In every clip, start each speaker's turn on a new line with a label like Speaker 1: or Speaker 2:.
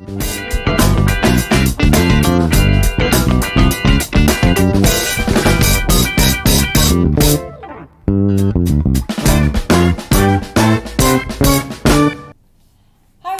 Speaker 1: Hai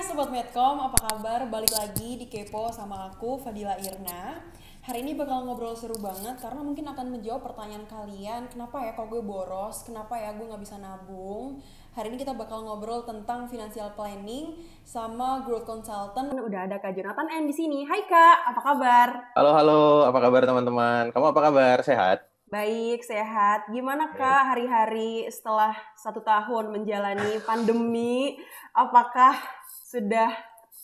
Speaker 1: Sobat Medcom, apa kabar? Balik lagi di Kepo sama aku, Fadila Irna. Hari ini bakal ngobrol seru banget karena mungkin akan menjawab pertanyaan kalian, kenapa ya kalau gue boros, kenapa ya gue nggak bisa nabung. Hari ini kita bakal ngobrol tentang financial planning sama growth consultant. Udah ada Kak Jonathan N di sini. Hai Kak, apa kabar?
Speaker 2: Halo halo, apa kabar teman-teman? Kamu apa kabar? Sehat?
Speaker 1: Baik, sehat. Gimana Kak hari-hari setelah satu tahun menjalani pandemi? Apakah sudah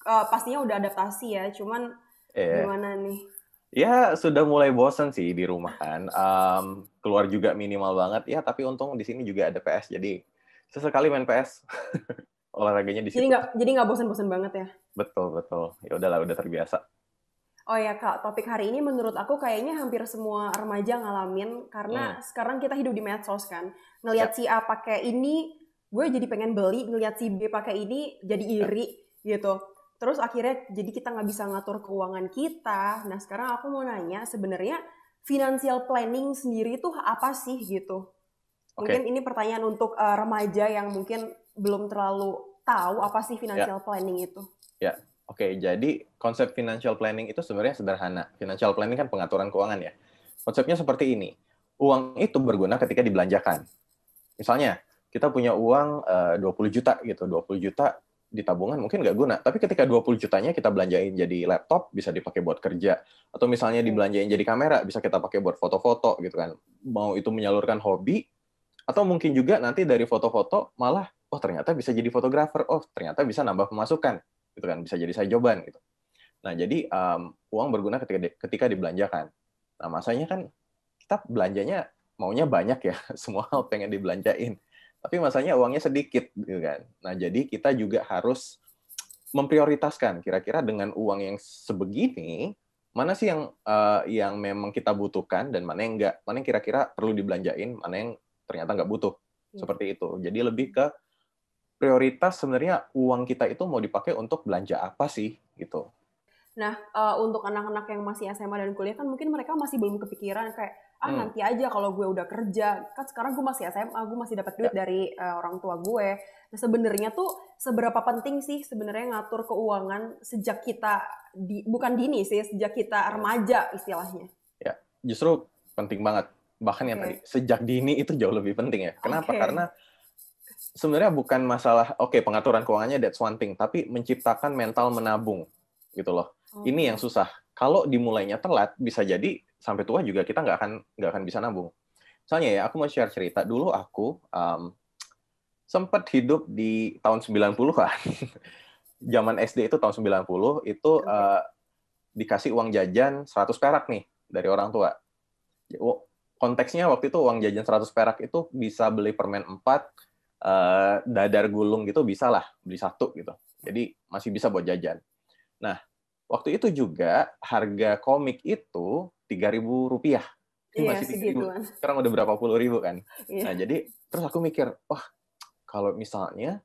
Speaker 1: uh, pastinya udah adaptasi ya? Cuman yeah. gimana nih?
Speaker 2: Ya sudah mulai bosen sih di rumah kan. Um, keluar juga minimal banget. Ya tapi untung di sini juga ada PS jadi sesekali main PS. Olahraganya di sini. Jadi
Speaker 1: nggak jadi nggak bosen-bosen banget ya?
Speaker 2: Betul betul. Ya udahlah udah terbiasa.
Speaker 1: Oh ya kak, topik hari ini menurut aku kayaknya hampir semua remaja ngalamin karena hmm. sekarang kita hidup di medsos kan. Ngelihat ya. si A pakai ini, gue jadi pengen beli. Ngelihat si B pakai ini, jadi iri ya. gitu terus akhirnya jadi kita nggak bisa ngatur keuangan kita. Nah sekarang aku mau nanya sebenarnya financial planning sendiri itu apa sih gitu? Okay. Mungkin ini pertanyaan untuk uh, remaja yang mungkin belum terlalu tahu apa sih financial yeah. planning itu.
Speaker 2: Ya, yeah. oke. Okay, jadi konsep financial planning itu sebenarnya sederhana. Financial planning kan pengaturan keuangan ya. Konsepnya seperti ini. Uang itu berguna ketika dibelanjakan. Misalnya, kita punya uang eh, uh, 20 juta gitu. 20 juta di tabungan mungkin nggak guna. Tapi ketika 20 jutanya kita belanjain jadi laptop, bisa dipakai buat kerja. Atau misalnya iya. dibelanjain jadi kamera, bisa kita pakai buat foto-foto gitu kan. Mau itu menyalurkan hobi, atau mungkin juga nanti dari foto-foto malah, oh ternyata bisa jadi fotografer, oh ternyata bisa nambah pemasukan, gitu kan, bisa jadi saya jawaban gitu. Nah jadi um, uang berguna ketika di, ketika dibelanjakan. Nah masanya kan kita belanjanya maunya banyak ya, semua hal pengen dibelanjain tapi masanya uangnya sedikit gitu kan. Nah, jadi kita juga harus memprioritaskan kira-kira dengan uang yang sebegini mana sih yang uh, yang memang kita butuhkan dan mana yang enggak, mana yang kira-kira perlu dibelanjain, mana yang ternyata nggak butuh. Iya. Seperti itu. Jadi lebih ke prioritas sebenarnya uang kita itu mau dipakai untuk belanja apa sih gitu.
Speaker 1: Nah, uh, untuk anak-anak yang masih SMA dan kuliah kan mungkin mereka masih belum kepikiran kayak ah hmm. nanti aja kalau gue udah kerja kan sekarang gue masih SMA gue masih dapat duit ya. dari uh, orang tua gue nah sebenarnya tuh seberapa penting sih sebenarnya ngatur keuangan sejak kita di bukan dini sih sejak kita ya. remaja istilahnya
Speaker 2: ya justru penting banget bahkan yang okay. tadi sejak dini itu jauh lebih penting ya kenapa okay. karena sebenarnya bukan masalah oke okay, pengaturan keuangannya that's one thing tapi menciptakan mental menabung gitu loh Oh. Ini yang susah. Kalau dimulainya telat, bisa jadi sampai tua juga kita nggak akan nggak akan bisa nabung. Misalnya ya, aku mau share cerita. Dulu aku um, sempat hidup di tahun 90-an. Zaman SD itu tahun 90, itu uh, dikasih uang jajan 100 perak nih dari orang tua. Konteksnya waktu itu uang jajan 100 perak itu bisa beli permen 4, Uh, eh, dadar gulung gitu bisa lah beli satu gitu. Jadi masih bisa buat jajan. Nah, Waktu itu juga harga komik itu tiga ribu rupiah. Ini iya, masih segitu. Sekarang udah berapa puluh ribu kan. Iya. Nah jadi terus aku mikir, wah oh, kalau misalnya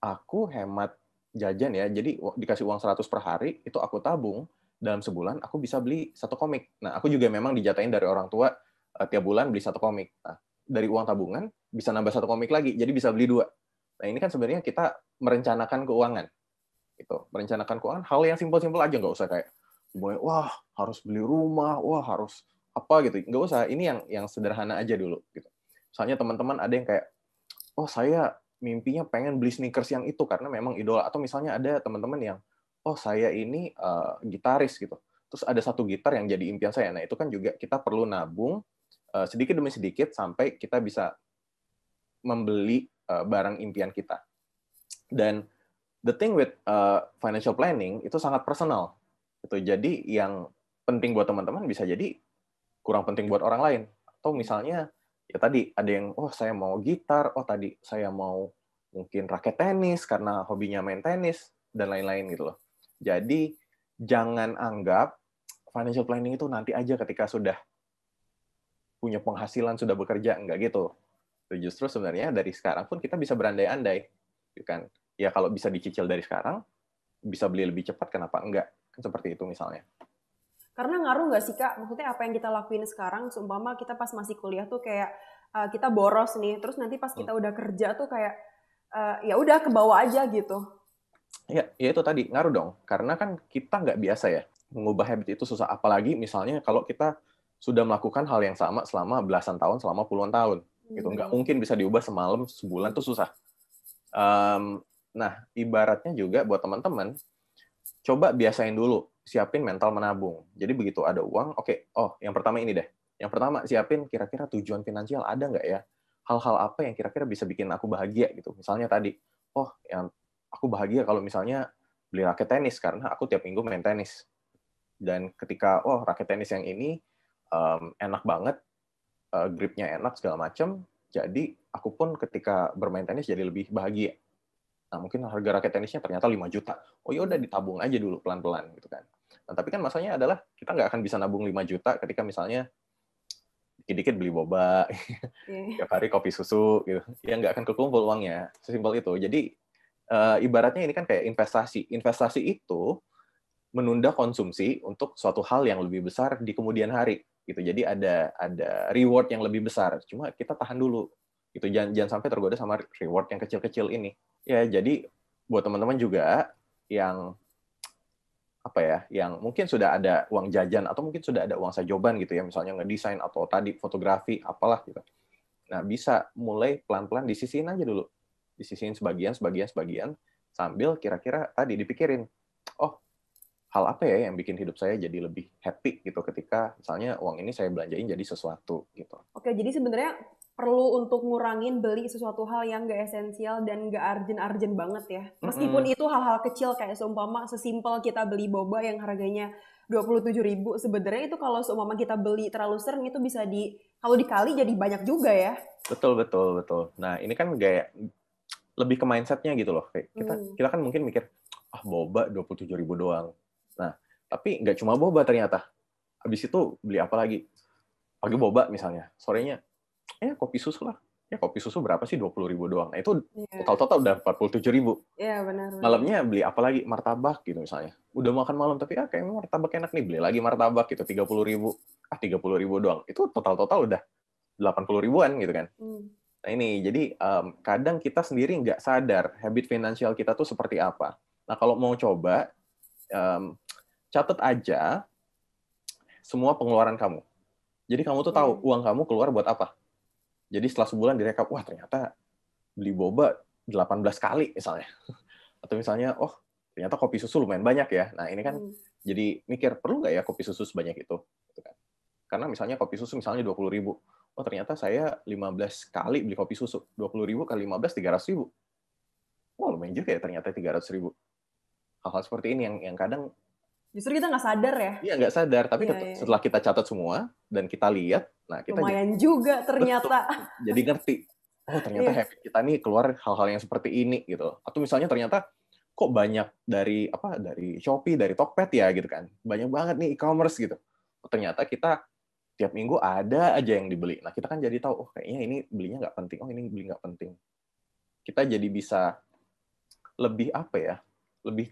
Speaker 2: aku hemat jajan ya, jadi dikasih uang 100 per hari, itu aku tabung, dalam sebulan aku bisa beli satu komik. Nah, aku juga memang dijatain dari orang tua eh, tiap bulan beli satu komik. Nah, dari uang tabungan bisa nambah satu komik lagi, jadi bisa beli dua. Nah, ini kan sebenarnya kita merencanakan keuangan gitu merencanakan keuangan hal yang simpel-simpel aja nggak usah kayak boy wah harus beli rumah wah harus apa gitu nggak usah ini yang yang sederhana aja dulu gitu misalnya teman-teman ada yang kayak oh saya mimpinya pengen beli sneakers yang itu karena memang idola atau misalnya ada teman-teman yang oh saya ini uh, gitaris gitu terus ada satu gitar yang jadi impian saya nah itu kan juga kita perlu nabung uh, sedikit demi sedikit sampai kita bisa membeli uh, barang impian kita dan the thing with uh, financial planning itu sangat personal. Itu jadi yang penting buat teman-teman bisa jadi kurang penting buat orang lain. Atau misalnya ya tadi ada yang oh saya mau gitar, oh tadi saya mau mungkin raket tenis karena hobinya main tenis dan lain-lain gitu loh. Jadi jangan anggap financial planning itu nanti aja ketika sudah punya penghasilan sudah bekerja enggak gitu. Justru sebenarnya dari sekarang pun kita bisa berandai-andai, gitu kan? ya kalau bisa dicicil dari sekarang, bisa beli lebih cepat, kenapa enggak? kan Seperti itu misalnya.
Speaker 1: Karena ngaruh nggak sih Kak? Maksudnya apa yang kita lakuin sekarang, seumpama kita pas masih kuliah tuh kayak uh, kita boros nih, terus nanti pas kita hmm. udah kerja tuh kayak uh, ya udah ke bawah aja gitu.
Speaker 2: Ya, ya itu tadi ngaruh dong. Karena kan kita nggak biasa ya mengubah habit itu susah. Apalagi misalnya kalau kita sudah melakukan hal yang sama selama belasan tahun, selama puluhan tahun, gitu nggak mungkin bisa diubah semalam sebulan tuh susah. Um, Nah, ibaratnya juga buat teman-teman, coba biasain dulu, siapin mental menabung. Jadi begitu ada uang, oke, okay, oh yang pertama ini deh. Yang pertama, siapin kira-kira tujuan finansial ada nggak ya? Hal-hal apa yang kira-kira bisa bikin aku bahagia gitu. Misalnya tadi, oh yang aku bahagia kalau misalnya beli raket tenis karena aku tiap minggu main tenis. Dan ketika oh raket tenis yang ini um, enak banget, eh, gripnya enak segala macam, jadi aku pun ketika bermain tenis jadi lebih bahagia Nah, mungkin harga raket tenisnya ternyata 5 juta. Oh ya udah ditabung aja dulu pelan-pelan gitu kan. Nah, tapi kan masalahnya adalah kita nggak akan bisa nabung 5 juta ketika misalnya dikit-dikit beli boba, iya. tiap hari kopi susu gitu. Ya nggak akan kekumpul uangnya. Sesimpel itu. Jadi uh, ibaratnya ini kan kayak investasi. Investasi itu menunda konsumsi untuk suatu hal yang lebih besar di kemudian hari gitu. Jadi ada ada reward yang lebih besar. Cuma kita tahan dulu. Itu jangan jangan sampai tergoda sama reward yang kecil-kecil ini ya jadi buat teman-teman juga yang apa ya yang mungkin sudah ada uang jajan atau mungkin sudah ada uang sajoban gitu ya misalnya ngedesain atau tadi fotografi apalah gitu nah bisa mulai pelan-pelan disisihin aja dulu disisihin sebagian sebagian sebagian sambil kira-kira tadi dipikirin oh hal apa ya yang bikin hidup saya jadi lebih happy gitu ketika misalnya uang ini saya belanjain jadi sesuatu gitu
Speaker 1: oke jadi sebenarnya perlu untuk ngurangin beli sesuatu hal yang gak esensial dan gak arjen-arjen banget ya. Meskipun mm -hmm. itu hal-hal kecil kayak seumpama sesimpel kita beli boba yang harganya dua puluh tujuh ribu. Sebenarnya itu kalau seumpama kita beli terlalu sering itu bisa di kalau dikali jadi banyak juga ya.
Speaker 2: Betul betul betul. Nah, ini kan kayak lebih ke mindsetnya gitu loh. Kayak kita mm. kita kan mungkin mikir ah boba dua puluh tujuh ribu doang. Nah, tapi nggak cuma boba ternyata. Habis itu beli apa lagi? Pagi boba misalnya, sorenya eh kopi susu lah ya kopi susu berapa sih dua puluh ribu doang nah, itu yeah. total total udah empat puluh tujuh ribu
Speaker 1: yeah, iya, benar, malamnya
Speaker 2: beli apa lagi martabak gitu misalnya udah makan malam tapi ah kayaknya martabak enak nih beli lagi martabak gitu tiga puluh ribu ah tiga puluh ribu doang itu total total udah delapan puluh ribuan gitu kan mm. nah ini jadi um, kadang kita sendiri nggak sadar habit finansial kita tuh seperti apa nah kalau mau coba um, catat aja semua pengeluaran kamu jadi kamu tuh tahu mm. uang kamu keluar buat apa jadi setelah sebulan direkap, wah ternyata beli boba 18 kali misalnya. Atau misalnya, oh ternyata kopi susu lumayan banyak ya. Nah ini kan hmm. jadi mikir, perlu nggak ya kopi susu sebanyak itu? Gitu kan. Karena misalnya kopi susu misalnya 20 ribu. Oh ternyata saya 15 kali beli kopi susu. 20 ribu kali 15, 300 ribu. Wah lumayan juga ya ternyata 300 ribu. Hal-hal seperti ini yang, yang kadang
Speaker 1: Justru kita nggak sadar ya? Iya nggak sadar, tapi iya, iya, iya. setelah
Speaker 2: kita catat semua, dan kita lihat, nah kita lumayan
Speaker 1: jadi, juga ternyata. Betul,
Speaker 2: jadi ngerti. Oh ternyata yeah. habit kita nih keluar hal-hal yang seperti ini gitu. Atau misalnya ternyata kok banyak dari apa dari Shopee, dari Tokped ya gitu kan. Banyak banget nih e-commerce gitu. Oh, ternyata kita tiap minggu ada aja yang dibeli. Nah kita kan jadi tahu, oh kayaknya ini belinya nggak penting, oh ini beli nggak penting. Kita jadi bisa lebih apa ya, lebih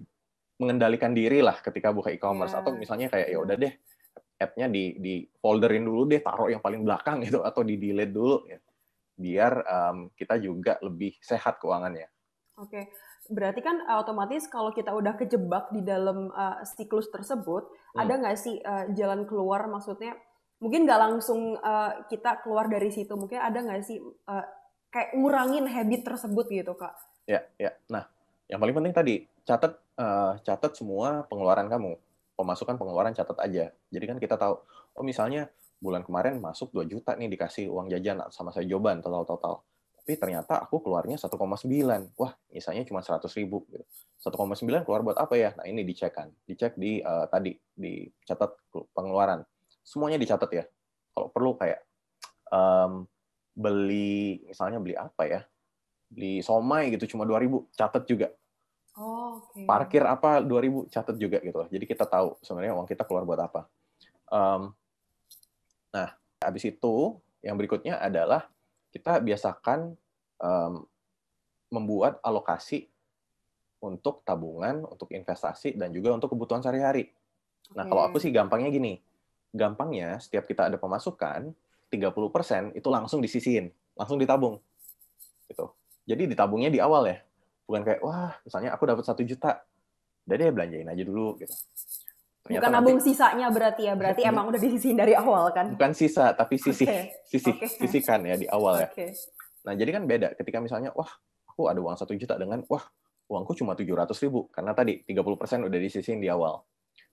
Speaker 2: mengendalikan diri lah ketika buka e-commerce. yeah. Atau misalnya kayak ya udah deh, app-nya di di folderin dulu deh, taruh yang paling belakang gitu atau di delete dulu ya. Biar um, kita juga lebih sehat keuangannya.
Speaker 1: Oke. Okay. Berarti kan eh, otomatis kalau kita udah kejebak di dalam uh, siklus tersebut, hmm. ada nggak sih uh, jalan keluar maksudnya? Mungkin nggak langsung uh, kita keluar dari situ, mungkin ada nggak sih uh, kayak ngurangin habit tersebut gitu, Kak?
Speaker 2: Ya, ya. Nah, yang paling penting tadi catat uh, catat semua pengeluaran kamu pemasukan pengeluaran catat aja. Jadi kan kita tahu, oh misalnya bulan kemarin masuk 2 juta nih dikasih uang jajan sama saya jawaban total-total. Tapi ternyata aku keluarnya 1,9. Wah, misalnya cuma 100 ribu. Gitu. 1,9 keluar buat apa ya? Nah ini dicek kan. Dicek di uh, tadi, dicatat pengeluaran. Semuanya dicatat ya. Kalau perlu kayak um, beli, misalnya beli apa ya? Beli somai gitu cuma 2 ribu, catat juga.
Speaker 1: Oh, okay. Parkir
Speaker 2: apa 2000 catat juga gitu lah. Jadi kita tahu sebenarnya uang kita keluar buat apa. Um, nah, habis itu yang berikutnya adalah kita biasakan um, membuat alokasi untuk tabungan, untuk investasi, dan juga untuk kebutuhan sehari-hari. Nah, kalau aku sih gampangnya gini. Gampangnya, setiap kita ada pemasukan, 30% itu langsung disisihin, langsung ditabung. Gitu. Jadi ditabungnya di awal ya bukan kayak wah misalnya aku dapat satu juta udah deh belanjain aja dulu gitu Ternyata bukan nabung
Speaker 1: nanti, sisanya berarti ya berarti ya, emang udah disisihin dari awal kan
Speaker 2: bukan sisa tapi sisi okay. sisi okay. sisikan ya di awal okay. ya nah jadi kan beda ketika misalnya wah aku ada uang satu juta dengan wah uangku cuma tujuh ratus ribu karena tadi 30% udah disisihin di awal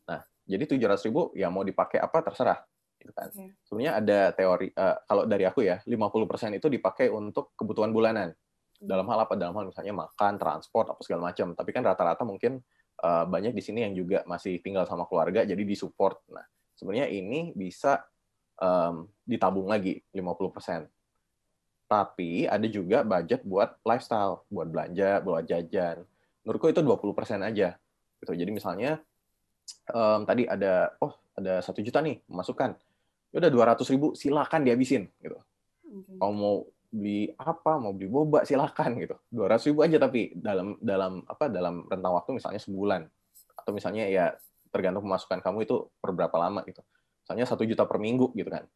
Speaker 2: nah jadi tujuh ratus ribu ya mau dipakai apa terserah gitu kan. Okay. Sebenarnya ada teori uh, kalau dari aku ya, 50% itu dipakai untuk kebutuhan bulanan dalam hal apa dalam hal misalnya makan transport apa segala macam tapi kan rata-rata mungkin uh, banyak di sini yang juga masih tinggal sama keluarga jadi disupport nah sebenarnya ini bisa um, ditabung lagi 50% tapi ada juga budget buat lifestyle buat belanja buat jajan menurutku itu 20% aja gitu jadi misalnya um, tadi ada oh ada satu juta nih masukan ya udah dua ratus ribu silakan dihabisin gitu kalau mau beli apa mau beli boba silakan gitu dua ratus ribu aja tapi dalam dalam apa dalam rentang waktu misalnya sebulan atau misalnya ya tergantung pemasukan kamu itu per berapa lama gitu misalnya satu juta per minggu gitu kan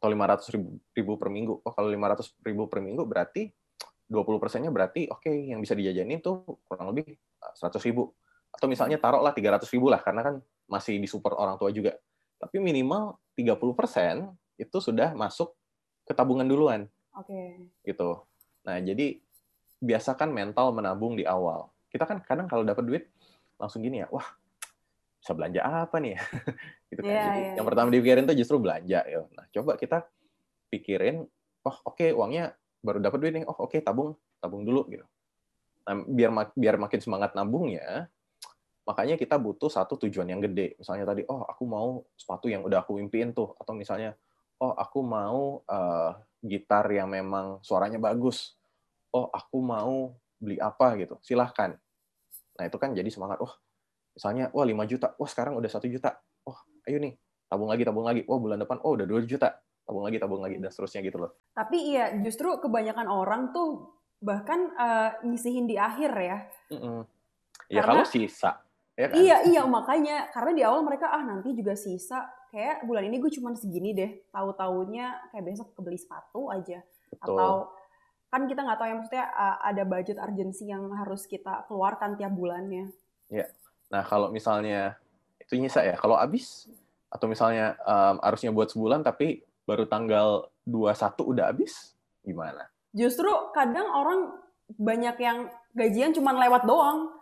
Speaker 2: atau lima ratus ribu per minggu oh kalau lima ratus ribu per minggu berarti 20 persennya berarti oke okay, yang bisa dijajani itu kurang lebih eh, seratus ribu atau misalnya taruhlah tiga ratus ribu lah karena kan masih disupport orang tua juga tapi minimal 30 persen itu sudah masuk ke tabungan duluan Oke. Okay. Gitu. Nah, jadi biasakan mental menabung di awal. Kita kan kadang kalau dapat duit langsung gini ya, wah bisa belanja apa nih ya? gitu kan. Yeah, jadi yeah. yang iya. pertama dipikirin tuh justru belanja ya. Nah, coba kita pikirin, oh oke okay, uangnya baru dapat duit nih, oh oke okay, tabung, tabung dulu gitu. Nah, biar biar makin semangat nabungnya, makanya kita butuh satu tujuan yang gede. Misalnya tadi, oh aku mau sepatu yang udah aku impiin tuh, atau misalnya, oh aku mau uh, gitar yang memang suaranya bagus. Oh, aku mau beli apa gitu. Silahkan. Nah, itu kan jadi semangat. Oh, misalnya, wah 5 juta. Wah, sekarang udah satu juta. Oh, ayo nih, tabung lagi, tabung lagi. Wah, bulan depan, oh udah 2 juta. Tabung lagi, tabung lagi, dan seterusnya gitu loh.
Speaker 1: Tapi iya, justru kebanyakan orang tuh bahkan uh, nyisihin di akhir ya.
Speaker 2: Mm -mm. Ya Karena... kalau sisa Ya kan? Iya,
Speaker 1: iya makanya karena di awal mereka ah nanti juga sisa kayak bulan ini gue cuma segini deh. Tahu-taunya kayak besok kebeli sepatu aja Betul. atau kan kita nggak tahu yang maksudnya ada budget urgensi yang harus kita keluarkan tiap bulannya.
Speaker 2: Iya. Nah, kalau misalnya itu nyisa ya. Kalau habis atau misalnya um, harusnya buat sebulan tapi baru tanggal 21 udah habis, gimana?
Speaker 1: Justru kadang orang banyak yang gajian cuma lewat doang.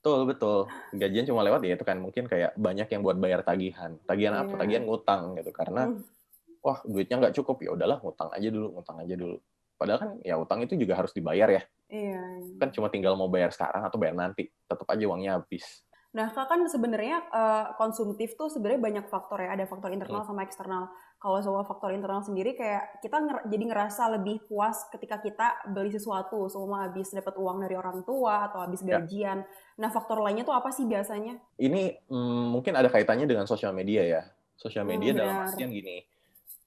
Speaker 2: Betul, betul. Gajian cuma lewat ya itu kan mungkin kayak banyak yang buat bayar tagihan. Tagihan yeah. apa? Iya. Tagihan ngutang gitu karena mm. wah, duitnya nggak cukup ya udahlah ngutang aja dulu, ngutang aja dulu. Padahal kan ya utang itu juga harus dibayar ya.
Speaker 1: Iya. Kan
Speaker 2: cuma tinggal mau bayar sekarang atau bayar nanti, tetap aja uangnya habis.
Speaker 1: Nah, kan sebenarnya uh, konsumtif tuh sebenarnya banyak faktor ya, ada faktor internal sama eksternal kalau semua faktor internal sendiri kayak kita nger jadi ngerasa lebih puas ketika kita beli sesuatu semua habis dapat uang dari orang tua atau habis ya. gajian. Ya. Nah faktor lainnya tuh apa sih biasanya?
Speaker 2: Ini mm, mungkin ada kaitannya dengan sosial media ya. Sosial media hmm, dalam artian gini,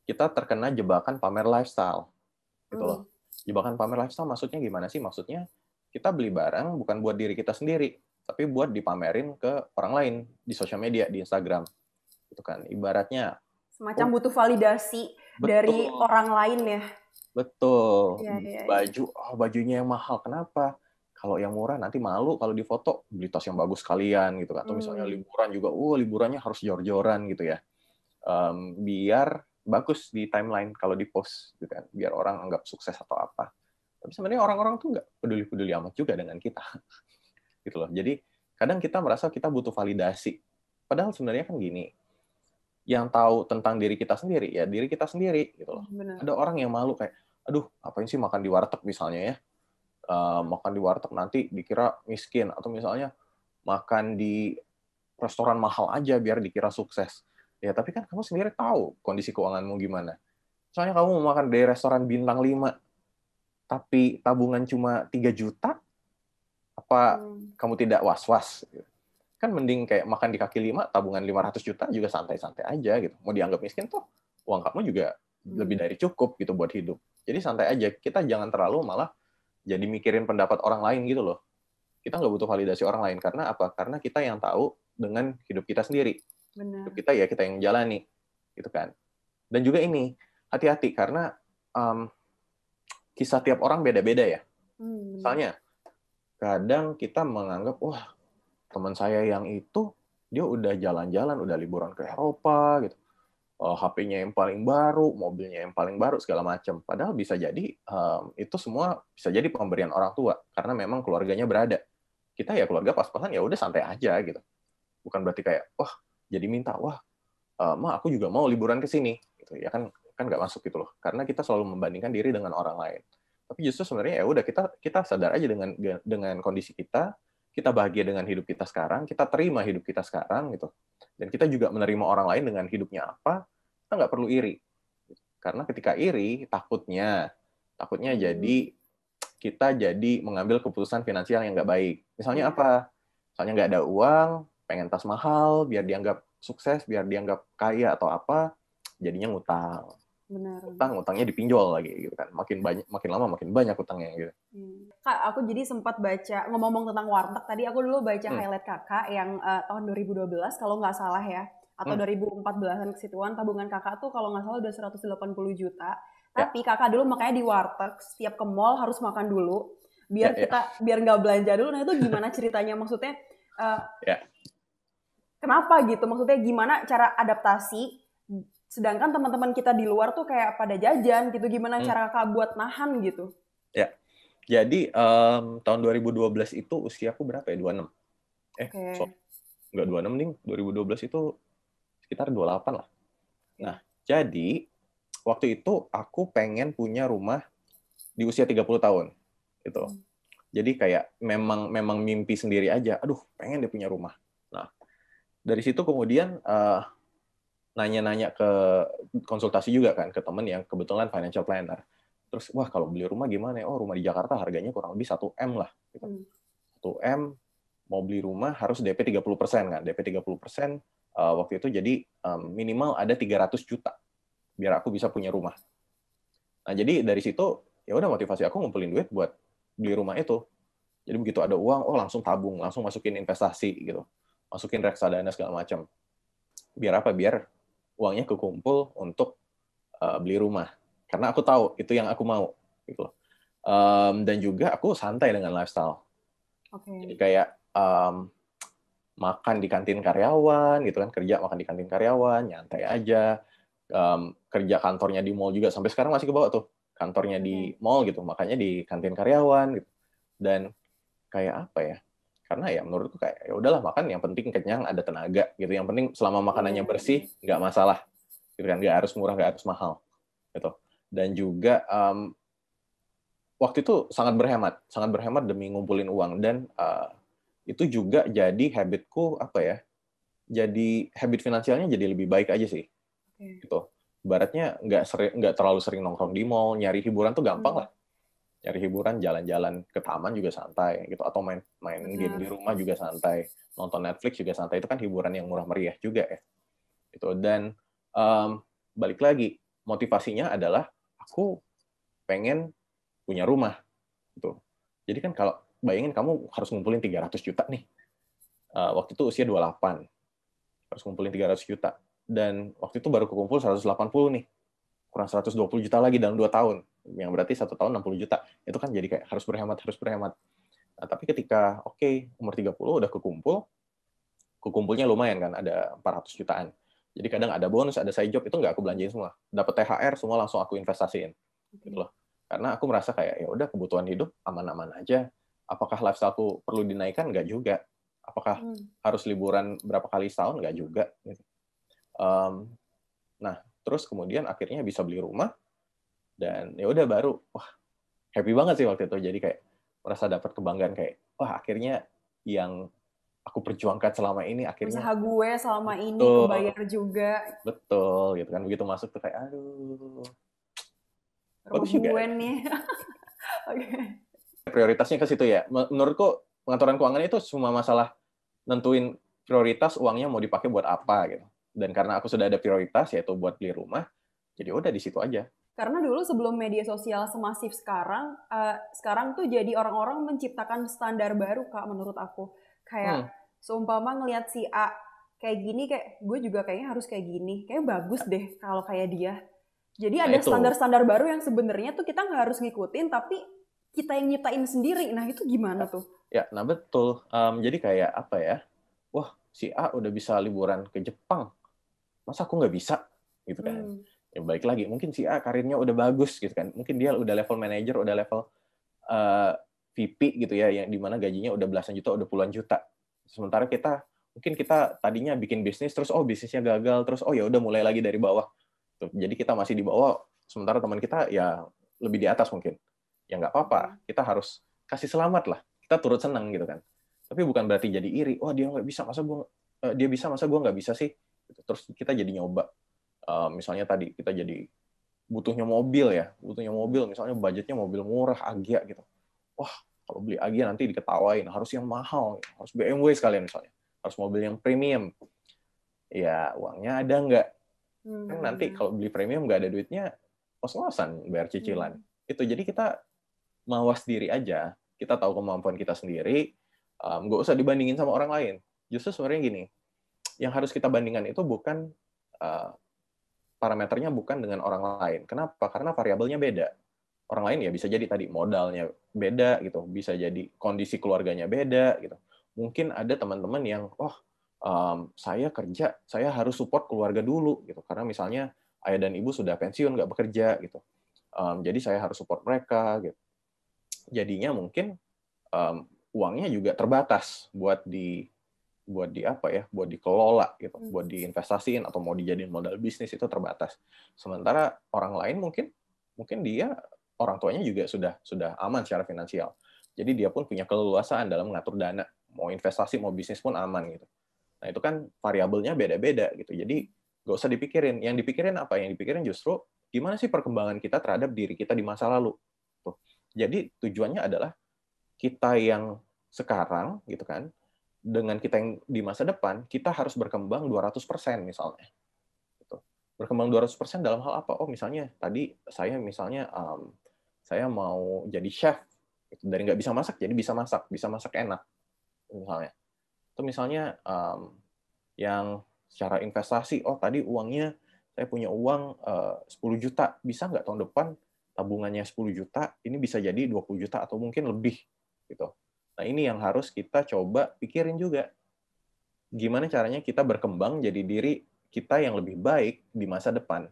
Speaker 2: kita terkena jebakan pamer lifestyle gitu loh. Hmm. Jebakan pamer lifestyle maksudnya gimana sih? Maksudnya kita beli barang bukan buat diri kita sendiri, tapi buat dipamerin ke orang lain di sosial media, di Instagram gitu kan. Ibaratnya
Speaker 1: Semacam butuh validasi Betul. dari orang lain ya.
Speaker 2: Betul. Ya, ya, ya. Baju, oh bajunya yang mahal. Kenapa? Kalau yang murah nanti malu kalau di foto beli tas yang bagus kalian gitu kan. Atau hmm. misalnya liburan juga, oh liburannya harus jor-joran gitu ya. Um, biar bagus di timeline kalau di post gitu kan. Biar orang anggap sukses atau apa. Tapi sebenarnya orang-orang tuh nggak peduli-peduli amat juga dengan kita. gitu loh. Jadi kadang kita merasa kita butuh validasi. Padahal sebenarnya kan gini, yang tahu tentang diri kita sendiri ya diri kita sendiri gitu loh. Bener. Ada orang yang malu kayak, aduh apa sih makan di warteg misalnya ya, uh, makan di warteg nanti dikira miskin atau misalnya makan di restoran mahal aja biar dikira sukses. Ya tapi kan kamu sendiri tahu kondisi keuanganmu gimana. Soalnya kamu mau makan di restoran bintang 5 tapi tabungan cuma 3 juta, apa hmm. kamu tidak was-was? Gitu kan mending kayak makan di kaki lima tabungan 500 juta juga santai-santai aja gitu mau dianggap miskin tuh uang kamu juga hmm. lebih dari cukup gitu buat hidup jadi santai aja kita jangan terlalu malah jadi mikirin pendapat orang lain gitu loh kita nggak butuh validasi orang lain karena apa karena kita yang tahu dengan hidup kita sendiri Benar. hidup kita ya kita yang jalani gitu kan dan juga ini hati-hati karena um, kisah tiap orang beda-beda ya hmm. misalnya kadang kita menganggap wah teman saya yang itu dia udah jalan-jalan, udah liburan ke Eropa gitu. Uh, eh, HP-nya yang paling baru, mobilnya yang paling baru, segala macam. Padahal bisa jadi um, itu semua bisa jadi pemberian orang tua karena memang keluarganya berada. Kita ya keluarga pas-pasan ya udah santai aja gitu. Bukan berarti kayak wah jadi minta wah uh, ma aku juga mau liburan ke sini gitu ya kan kan nggak masuk gitu loh karena kita selalu membandingkan diri dengan orang lain tapi justru sebenarnya ya udah kita kita sadar aja dengan dengan kondisi kita kita bahagia dengan hidup kita sekarang, kita terima hidup kita sekarang gitu. Dan kita juga menerima orang lain dengan hidupnya apa, kita nggak perlu iri. Karena ketika iri, takutnya, takutnya hmm. jadi kita jadi mengambil keputusan finansial yang nggak baik. Misalnya iya. apa? Misalnya nggak ada uang, pengen tas mahal, biar dianggap sukses, biar dianggap kaya atau apa, jadinya ngutang. Benar. Utang utangnya dipinjol lagi gitu kan. Makin banyak makin lama makin banyak utangnya gitu.
Speaker 1: Hmm. Kak, aku jadi sempat baca ngomong-ngomong tentang warteg tadi aku dulu baca hmm. highlight Kakak yang uh, tahun 2012 kalau nggak salah ya atau hmm. 2014-an kesituan tabungan Kakak tuh kalau nggak salah udah 180 juta. Ya. Tapi Kakak dulu makanya di warteg setiap ke mall harus makan dulu biar ya, ya. kita ya. biar nggak belanja dulu. Nah, itu gimana ceritanya maksudnya uh, ya. Kenapa gitu? Maksudnya gimana cara adaptasi Sedangkan teman-teman kita di luar tuh kayak pada jajan gitu. Gimana hmm. cara kakak buat nahan gitu?
Speaker 2: Ya. Jadi um, tahun 2012 itu usia aku berapa ya? 26. Eh, okay. so, enggak 26 nih 2012 itu sekitar 28 lah. Nah, jadi waktu itu aku pengen punya rumah di usia 30 tahun gitu. Hmm. Jadi kayak memang memang mimpi sendiri aja. Aduh, pengen dia punya rumah. Nah, dari situ kemudian uh, nanya-nanya ke konsultasi juga kan ke temen yang kebetulan financial planner. Terus wah kalau beli rumah gimana ya? Oh rumah di Jakarta harganya kurang lebih 1 m lah. Gitu. Hmm. satu m mau beli rumah harus DP 30 persen kan? DP 30 persen eh, waktu itu jadi minimal ada 300 juta biar aku bisa punya rumah. Nah jadi dari situ ya udah motivasi aku ngumpulin duit buat beli rumah itu. Jadi begitu ada uang, oh langsung tabung, langsung masukin investasi gitu, masukin reksadana segala macam. Biar apa? Biar uangnya kekumpul untuk uh, beli rumah karena aku tahu itu yang aku mau gitu loh. Um, dan juga aku santai dengan lifestyle. Okay. Jadi kayak um, makan di kantin karyawan gitu kan kerja makan di kantin karyawan nyantai aja um, kerja kantornya di mall juga sampai sekarang masih ke bawah tuh kantornya di mall gitu makanya di kantin karyawan gitu dan kayak apa ya karena ya menurutku kayak ya udahlah makan yang penting kenyang ada tenaga gitu yang penting selama makanannya hmm. bersih nggak masalah gitu kan nggak harus murah nggak harus mahal gitu dan juga um, waktu itu sangat berhemat sangat berhemat demi ngumpulin uang dan uh, itu juga jadi habitku apa ya jadi habit finansialnya jadi lebih baik aja sih gitu baratnya nggak sering nggak terlalu sering nongkrong di mall nyari hiburan tuh gampang hmm. lah cari hiburan jalan-jalan ke taman juga santai gitu atau main main Betul. Hmm. game di rumah juga santai nonton Netflix juga santai itu kan hiburan yang murah meriah juga ya itu dan um, balik lagi motivasinya adalah aku pengen punya rumah gitu jadi kan kalau bayangin kamu harus ngumpulin 300 juta nih uh, waktu itu usia 28 harus ngumpulin 300 juta dan waktu itu baru kumpul 180 nih kurang 120 juta lagi dalam 2 tahun yang berarti satu tahun 60 juta. Itu kan jadi kayak harus berhemat, harus berhemat. Nah, tapi ketika oke okay, umur 30 udah kekumpul, kekumpulnya lumayan kan, ada 400 jutaan. Jadi kadang ada bonus, ada side job itu nggak aku belanjain semua. Dapat THR semua langsung aku investasiin. Gitu loh. Karena aku merasa kayak ya udah kebutuhan hidup aman-aman aja. Apakah lifestyle perlu dinaikkan? Nggak juga. Apakah hmm. harus liburan berapa kali setahun? Nggak juga. Gitu. Um, nah, terus kemudian akhirnya bisa beli rumah, dan ya udah baru wah happy banget sih waktu itu jadi kayak merasa dapat kebanggaan kayak wah akhirnya yang aku perjuangkan selama ini akhirnya usaha
Speaker 1: gue selama betul, ini bayar juga
Speaker 2: betul gitu kan begitu masuk tuh kayak aduh bagus juga ya. gue
Speaker 1: nih okay.
Speaker 2: prioritasnya ke situ ya menurutku pengaturan keuangan itu cuma masalah nentuin prioritas uangnya mau dipakai buat apa gitu dan karena aku sudah ada prioritas yaitu buat beli rumah jadi udah di situ aja
Speaker 1: karena dulu sebelum media sosial semasif sekarang, uh, sekarang tuh jadi orang-orang menciptakan standar baru kak menurut aku. Kayak hmm. seumpama ngelihat si A kayak gini kayak gue juga kayaknya harus kayak gini. Kayak bagus eh. deh kalau kayak dia. Jadi nah, ada standar-standar baru yang sebenarnya tuh kita nggak harus ngikutin tapi kita yang nyiptain sendiri. Nah itu gimana tuh?
Speaker 2: Ya, nah betul. Um, jadi kayak apa ya? Wah, si A udah bisa liburan ke Jepang, masa aku nggak bisa? Gitu kan? Hmm ya baik lagi mungkin si A karirnya udah bagus gitu kan mungkin dia udah level manager udah level uh, eh, VP gitu ya yang dimana gajinya udah belasan juta udah puluhan juta sementara kita mungkin kita tadinya bikin bisnis terus oh bisnisnya gagal terus oh ya udah mulai lagi dari bawah jadi kita masih di bawah sementara teman kita ya lebih di atas mungkin ya nggak apa-apa hmm. kita harus kasih selamat lah kita turut senang gitu kan tapi bukan berarti jadi iri oh, dia nggak bisa masa gua eh, dia bisa masa gua nggak bisa sih terus kita jadi nyoba Eh, misalnya tadi kita jadi butuhnya mobil ya, butuhnya mobil, misalnya budgetnya mobil murah, Agia gitu. Wah, kalau beli Agia nanti diketawain, harus yang mahal, harus BMW sekalian misalnya, harus mobil yang premium. Ya, uangnya ada nggak?
Speaker 1: Hmm. Kan nanti
Speaker 2: kalau beli premium nggak ada duitnya, kos kosan bayar cicilan. Hmm. Itu, jadi kita mawas diri aja, kita tahu kemampuan kita sendiri, um, nggak usah dibandingin sama orang lain. Justru sebenarnya gini, yang harus kita bandingkan itu bukan uh, parameternya bukan dengan orang lain. Kenapa? Karena variabelnya beda. Orang lain ya bisa jadi tadi modalnya beda gitu, bisa jadi kondisi keluarganya beda gitu. Mungkin ada teman-teman yang, oh um, saya kerja, saya harus support keluarga dulu gitu, karena misalnya ayah dan ibu sudah pensiun nggak bekerja gitu. Um, jadi saya harus support mereka gitu. Jadinya mungkin um, uangnya juga terbatas buat di buat di apa ya buat dikelola gitu hmm. buat diinvestasiin atau mau dijadiin modal bisnis itu terbatas sementara orang lain mungkin mungkin dia orang tuanya juga sudah sudah aman secara finansial jadi dia pun punya keleluasaan dalam mengatur dana mau investasi mau bisnis pun aman gitu nah itu kan variabelnya beda-beda gitu jadi nggak usah dipikirin yang dipikirin apa yang dipikirin justru gimana sih perkembangan kita terhadap diri kita di masa lalu tuh jadi tujuannya adalah kita yang sekarang gitu kan dengan kita yang di masa depan, kita harus berkembang 200% misalnya. Gitu. Berkembang 200% dalam hal apa? Oh, misalnya tadi saya misalnya um, saya mau jadi chef. Gitu. Dari nggak bisa masak, jadi bisa masak. Bisa masak enak, misalnya. Itu misalnya um, yang secara investasi, oh tadi uangnya, saya punya uang eh, uh, 10 juta. Bisa nggak tahun depan tabungannya 10 juta, ini bisa jadi 20 juta atau mungkin lebih. gitu Nah, ini yang harus kita coba pikirin juga. Gimana caranya kita berkembang jadi diri kita yang lebih baik di masa depan.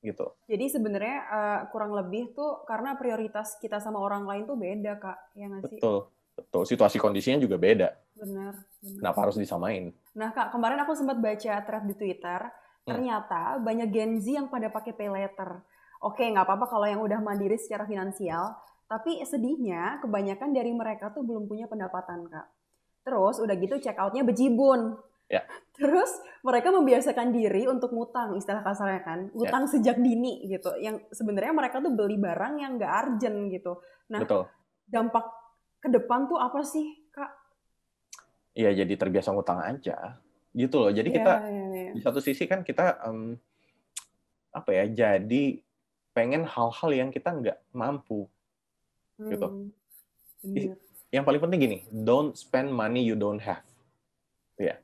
Speaker 2: Gitu.
Speaker 1: Jadi sebenarnya uh, kurang lebih tuh karena prioritas kita sama orang lain tuh beda, Kak. Ya nggak sih? Betul.
Speaker 2: Betul. Situasi kondisinya juga beda. Benar. benar. Kenapa harus disamain?
Speaker 1: Nah, Kak, kemarin aku sempat baca thread di Twitter, hmm. ternyata banyak Gen Z yang pada pakai pay letter. Oke, nggak apa-apa kalau yang udah mandiri secara finansial, tapi sedihnya kebanyakan dari mereka tuh belum punya pendapatan, Kak. Terus udah gitu check out-nya bejibun. Ya. Terus mereka membiasakan diri untuk ngutang, istilah kasarnya kan, ya. ngutang ya. sejak dini gitu. Yang sebenarnya mereka tuh beli barang yang nggak urgent gitu. Nah, Betul. dampak ke depan tuh apa sih, Kak?
Speaker 2: Iya, jadi terbiasa ngutang aja. Gitu loh. Jadi ya, kita ya, ya, ya. di satu sisi kan kita um, apa ya? Jadi pengen hal-hal yang kita nggak mampu Gitu. hmm. gitu. Benar. Yang paling penting gini, don't spend money you don't have. Ya.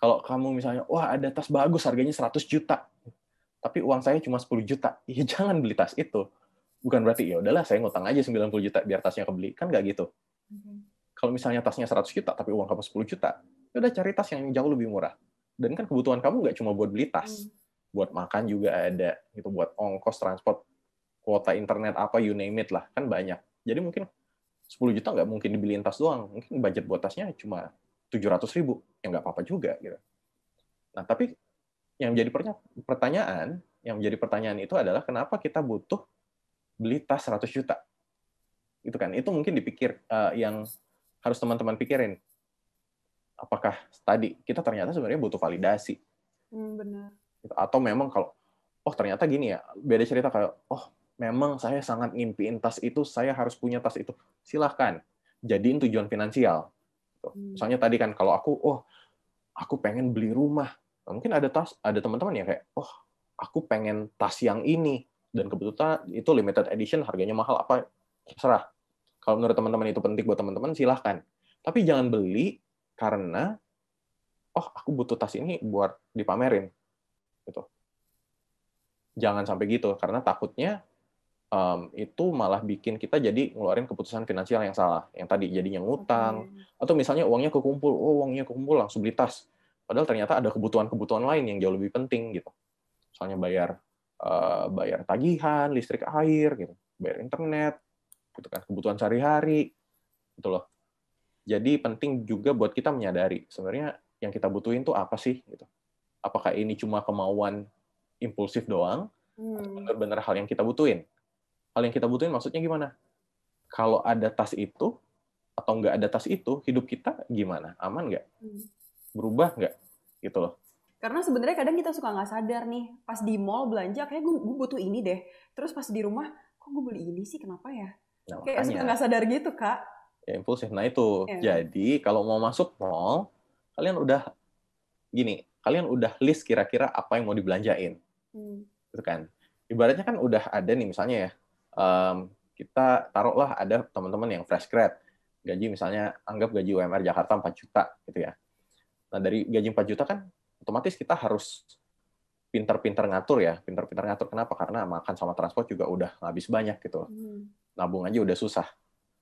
Speaker 2: Kalau kamu misalnya, wah ada tas bagus harganya 100 juta, tapi uang saya cuma 10 juta, ya jangan beli tas itu. Bukan berarti ya udahlah saya ngutang aja 90 juta biar tasnya kebeli, kan nggak gitu. -hmm. Kalau misalnya tasnya 100 juta tapi uang kamu 10 juta, ya udah cari tas yang jauh lebih murah. Dan kan kebutuhan kamu nggak cuma buat beli tas, hmm buat makan juga ada gitu buat ongkos transport kuota internet apa you name it lah kan banyak jadi mungkin 10 juta nggak mungkin dibeliin tas doang. Mungkin budget buat tasnya cuma 700 ribu. Ya nggak apa-apa juga. gitu. Nah, tapi yang menjadi pertanyaan, yang menjadi pertanyaan itu adalah kenapa kita butuh beli tas 100 juta? Itu kan, itu mungkin dipikir uh, yang harus teman-teman pikirin. Apakah tadi kita ternyata sebenarnya butuh validasi? Hmm, benar. Atau memang kalau, oh ternyata gini ya, beda cerita kalau, oh memang saya sangat ngimpiin tas itu, saya harus punya tas itu. Silahkan, jadiin tujuan finansial. Hmm. Misalnya tadi kan kalau aku, oh aku pengen beli rumah. Mungkin ada tas, ada teman-teman yang kayak, oh aku pengen tas yang ini. Dan kebetulan itu limited edition, harganya mahal, apa, terserah. Kalau menurut teman-teman itu penting buat teman-teman, silahkan. Tapi jangan beli karena, oh aku butuh tas ini buat dipamerin. Gitu jangan sampai gitu karena takutnya um, itu malah bikin kita jadi ngeluarin keputusan finansial yang salah. Yang tadi jadinya ngutang okay. atau misalnya uangnya kekumpul, oh uangnya kekumpul langsung beli tas. Padahal ternyata ada kebutuhan-kebutuhan lain yang jauh lebih penting gitu. Soalnya bayar uh, bayar tagihan, listrik, air gitu, bayar internet, gitu kan, kebutuhan sehari-hari. Gitu loh. Jadi penting juga buat kita menyadari sebenarnya yang kita butuhin tuh apa sih gitu. Apakah ini cuma kemauan impulsif doang
Speaker 1: hmm. atau benar-benar
Speaker 2: hal yang kita butuhin? hal yang kita butuhin maksudnya gimana? Kalau ada tas itu atau nggak ada tas itu, hidup kita gimana? Aman nggak? Hmm. Berubah nggak? Gitu loh.
Speaker 1: Karena sebenarnya kadang kita suka nggak sadar nih, pas di mall belanja kayak gue, gue butuh ini deh. Terus pas di rumah, kok gue beli ini sih? Kenapa ya?
Speaker 2: Nah, kayak suka nggak
Speaker 1: sadar gitu kak.
Speaker 2: Ya impulsif. Nah itu. Yeah. Jadi kalau mau masuk mall, kalian udah gini, kalian udah list kira-kira apa yang mau dibelanjain, hmm. gitu kan? Ibaratnya kan udah ada nih misalnya ya um, kita taruhlah ada teman-teman yang fresh grad, gaji misalnya anggap gaji UMR Jakarta 4 juta gitu ya. Nah, dari gaji 4 juta kan otomatis kita harus pinter-pinter ngatur ya, pinter-pinter ngatur. Kenapa? Karena makan sama transport juga udah habis banyak gitu. loh. Hmm. Nabung aja udah susah.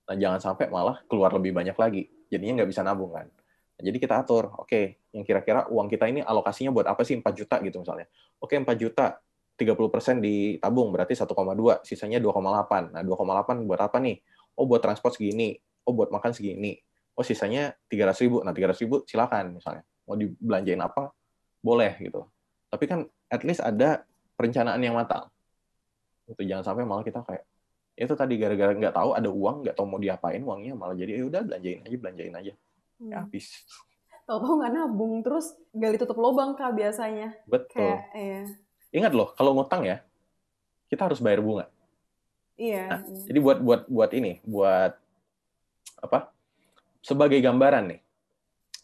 Speaker 2: Nah, jangan sampai malah keluar lebih banyak lagi. Jadinya nggak bisa nabung kan. Nah, jadi kita atur, oke, okay, yang kira-kira uang kita ini alokasinya buat apa sih 4 juta gitu misalnya. Oke, okay, 4 juta 30% ditabung berarti 1,2, sisanya 2,8. Nah, 2,8 buat apa nih? Oh, buat transport segini. Oh, buat makan segini. Oh, sisanya 300 ribu. Nah, 300 ribu silakan misalnya. Mau dibelanjain apa? Boleh gitu. Tapi kan at least ada perencanaan yang matang. Itu jangan sampai malah kita kayak ya itu tadi gara-gara nggak tahu ada uang nggak tahu mau diapain uangnya malah jadi eh udah belanjain aja belanjain aja hmm. ya habis
Speaker 1: tahu-tahu nggak nabung terus gali tutup lubang kak biasanya
Speaker 2: betul kayak, ya. Ingat loh, kalau ngutang ya, kita harus bayar bunga.
Speaker 1: Iya. Nah, Jadi
Speaker 2: buat buat buat ini, buat apa? Sebagai gambaran nih,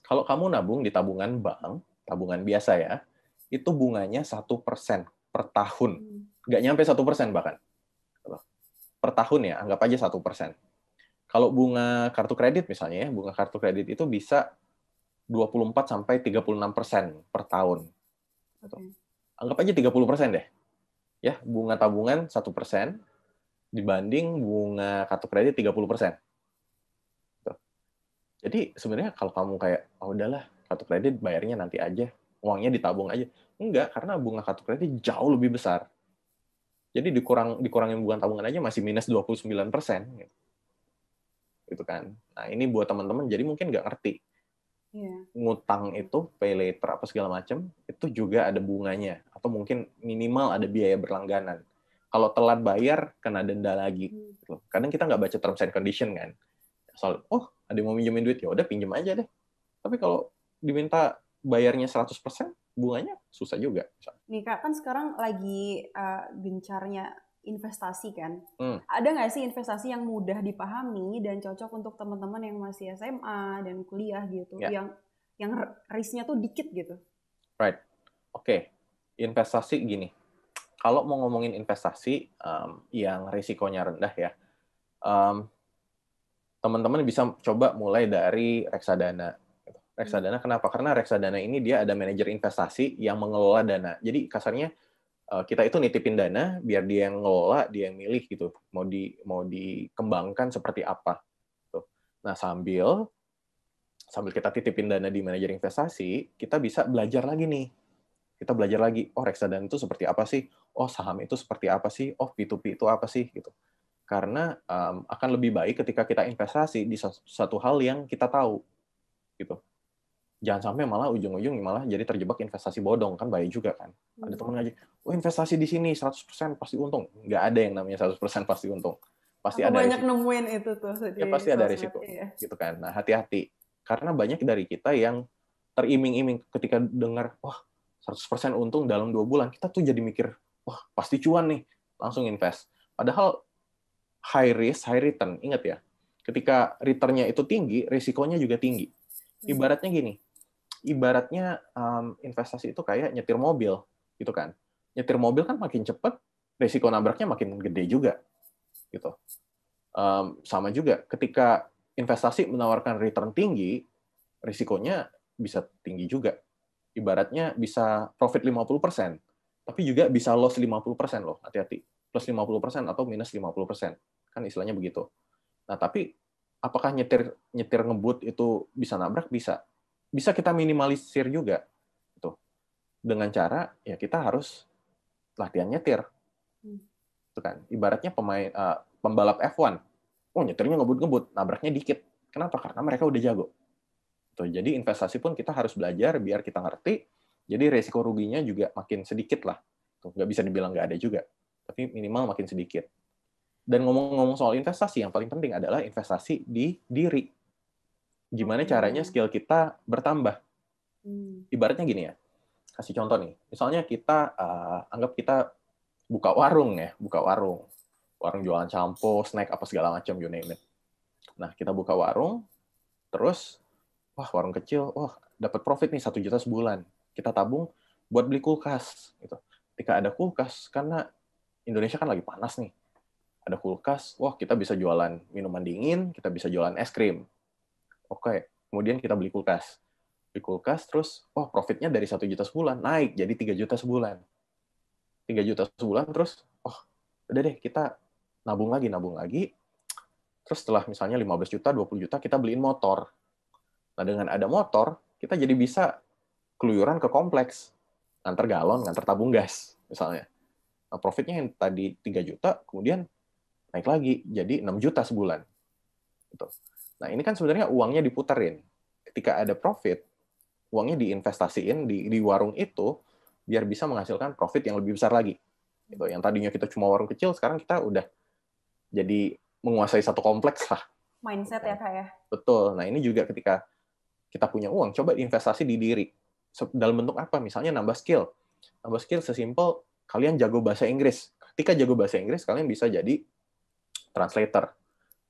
Speaker 2: kalau kamu nabung di tabungan bank, tabungan biasa ya, itu bunganya satu persen per tahun, hmm. nggak nyampe satu persen bahkan per tahun ya, anggap aja satu persen. Kalau bunga kartu kredit misalnya ya, bunga kartu kredit itu bisa 24 sampai 36 persen per tahun. Okay anggap aja 30% deh. Ya, bunga tabungan 1% dibanding bunga kartu kredit 30%. persen Jadi sebenarnya kalau kamu kayak oh udahlah, kartu kredit bayarnya nanti aja, uangnya ditabung aja. Enggak, karena bunga kartu kredit jauh lebih besar. Jadi dikurang dikurangin bunga tabungan aja masih minus 29%. persen gitu. gitu kan. Nah, ini buat teman-teman jadi mungkin nggak ngerti yeah. ngutang itu pay later apa segala macam itu juga ada bunganya atau mungkin minimal ada biaya berlangganan kalau telat bayar kena denda lagi hmm. Gitu. kadang kita nggak baca terms and condition kan soal oh ada yang mau minjemin duit ya udah pinjem aja deh tapi kalau diminta bayarnya 100% bunganya susah juga
Speaker 1: nih kak kan sekarang lagi uh, gencarnya investasi kan. Hmm. Ada nggak sih investasi yang mudah dipahami dan cocok untuk teman-teman yang masih SMA dan kuliah gitu, yeah. yang yang risknya tuh dikit gitu?
Speaker 2: Right. Oke, okay. investasi gini. Kalau mau ngomongin investasi um, yang risikonya rendah ya, teman teman-teman bisa coba mulai dari reksadana. Gitu. Reksadana kenapa? Karena reksadana ini dia ada manajer investasi yang mengelola dana. Jadi kasarnya Eh, kita itu nitipin dana biar dia yang ngelola, dia yang milih gitu. Mau di mau dikembangkan seperti apa. Tuh. Nah, sambil sambil kita titipin dana di manajer investasi, kita bisa belajar lagi nih. Kita belajar lagi, oh reksadana itu seperti apa sih? Oh, saham itu seperti apa sih? Oh, P2P itu apa sih gitu. Karena um, akan lebih baik ketika kita investasi di satu hal yang kita tahu gitu jangan sampai malah ujung-ujung malah jadi terjebak investasi bodong kan bahaya juga kan hmm. ada teman ngajak oh investasi di sini 100% pasti untung nggak ada yang namanya 100% pasti untung pasti Aku ada banyak risiko.
Speaker 1: nemuin itu tuh ya pasti ada risiko ya. gitu
Speaker 2: kan nah hati-hati karena banyak dari kita yang teriming-iming ketika dengar wah 100% untung dalam dua bulan kita tuh jadi mikir wah pasti cuan nih langsung invest padahal high risk high return ingat ya ketika returnnya itu tinggi risikonya juga tinggi hmm. ibaratnya gini ibaratnya um, investasi itu kayak nyetir mobil gitu kan nyetir mobil kan makin cepat risiko nabraknya makin gede juga gitu um, sama juga ketika investasi menawarkan return tinggi risikonya bisa tinggi juga ibaratnya bisa profit 50% tapi juga bisa loss 50% loh hati-hati plus 50% atau minus 50% kan istilahnya begitu nah tapi apakah nyetir nyetir ngebut itu bisa nabrak bisa bisa kita minimalisir juga tuh dengan cara ya kita harus latihan nyetir itu hmm. kan ibaratnya pemain uh, pembalap F1 oh nyetirnya ngebut-ngebut nabraknya dikit kenapa karena mereka udah jago tuh jadi investasi pun kita harus belajar biar kita ngerti jadi resiko ruginya juga makin sedikit lah tuh nggak bisa dibilang nggak ada juga tapi minimal makin sedikit dan ngomong-ngomong soal investasi yang paling penting adalah investasi di diri gimana hmm. caranya skill kita bertambah. Hmm. Ibaratnya gini ya, kasih contoh nih. Misalnya kita uh, anggap kita buka warung ya, buka warung, warung jualan campo, snack apa segala macam, you name it. Nah kita buka warung, terus wah warung kecil, wah dapat profit nih satu juta sebulan. Kita tabung buat beli kulkas gitu. Ketika ada kulkas, karena Indonesia kan lagi panas nih, ada kulkas, wah kita bisa jualan minuman dingin, kita bisa jualan es krim, Oke, okay. kemudian kita beli kulkas. Beli kulkas, terus, oh profitnya dari satu juta sebulan, naik jadi tiga juta sebulan. tiga juta sebulan, terus, oh udah deh, kita nabung lagi, nabung lagi. Terus setelah misalnya 15 juta, 20 juta, kita beliin motor. Nah, dengan ada motor, kita jadi bisa keluyuran ke kompleks. Nganter galon, nganter tabung gas, misalnya. Nah, profitnya yang tadi 3 juta, kemudian naik lagi jadi 6 juta sebulan. Gitu. Nah, ini kan sebenarnya uangnya diputerin. Ketika ada profit, uangnya diinvestasiin di, di warung itu biar bisa menghasilkan profit yang lebih besar lagi. Gitu. Yang tadinya kita cuma warung kecil, sekarang kita udah jadi menguasai satu kompleks lah.
Speaker 1: Mindset ya, Kak ya?
Speaker 2: Betul. Nah, ini juga ketika kita punya uang, coba investasi di diri. Dalam bentuk apa? Misalnya nambah skill. Nambah skill sesimpel, kalian jago bahasa Inggris. Ketika jago bahasa Inggris, kalian bisa jadi translator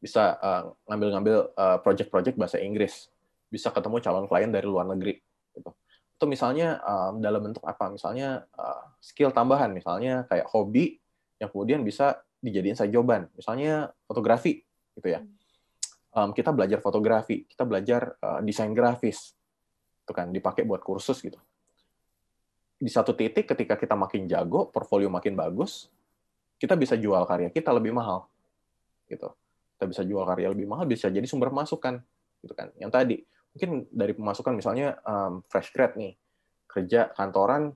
Speaker 2: bisa eh, ngambil-ngambil uh, project-project bahasa Inggris, bisa ketemu calon klien dari luar negeri. Gitu. Itu misalnya um, dalam bentuk apa? Misalnya uh, skill tambahan, misalnya kayak hobi yang kemudian bisa dijadiin jawaban. Misalnya fotografi, gitu ya. Um, kita belajar fotografi, kita belajar uh, desain grafis, itu kan dipakai buat kursus gitu. Di satu titik ketika kita makin jago, portfolio makin bagus, kita bisa jual karya kita lebih mahal, gitu kita bisa jual karya lebih mahal bisa jadi sumber masukan gitu kan yang tadi mungkin dari pemasukan misalnya um, fresh grad nih kerja kantoran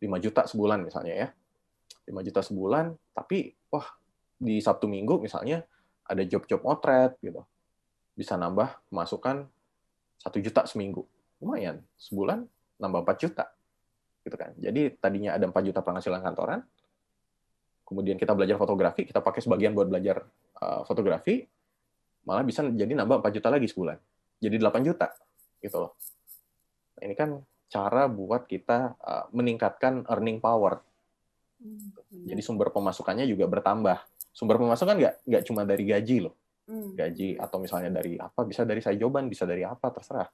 Speaker 2: 5 juta sebulan misalnya ya 5 juta sebulan tapi wah di Sabtu Minggu misalnya ada job-job motret gitu bisa nambah pemasukan satu juta seminggu lumayan sebulan nambah 4 juta gitu kan jadi tadinya ada 4 juta penghasilan kantoran kemudian kita belajar fotografi kita pakai sebagian buat belajar Eh, fotografi malah bisa jadi nambah 4 juta lagi sebulan. Jadi 8 juta gitu loh. Nah, ini kan cara buat kita eh, meningkatkan earning power. Hmm, jadi sumber pemasukannya juga bertambah. Sumber pemasukan nggak nggak cuma dari gaji loh. Hmm. Gaji atau misalnya dari apa bisa dari saya jawaban, bisa dari apa terserah.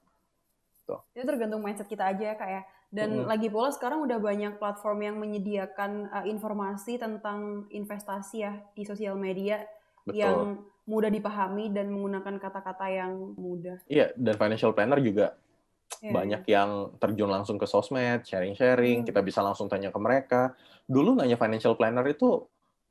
Speaker 1: Itu tergantung mindset kita aja ya kak ya. Dan hmm. lagi pula sekarang udah banyak platform yang menyediakan uh, informasi tentang investasi ya di sosial media Betul. yang mudah dipahami dan menggunakan kata-kata yang mudah.
Speaker 2: Iya, dan financial planner juga yeah. banyak yang terjun langsung ke sosmed, sharing-sharing, hmm. kita bisa langsung tanya ke mereka. Dulu nanya financial planner itu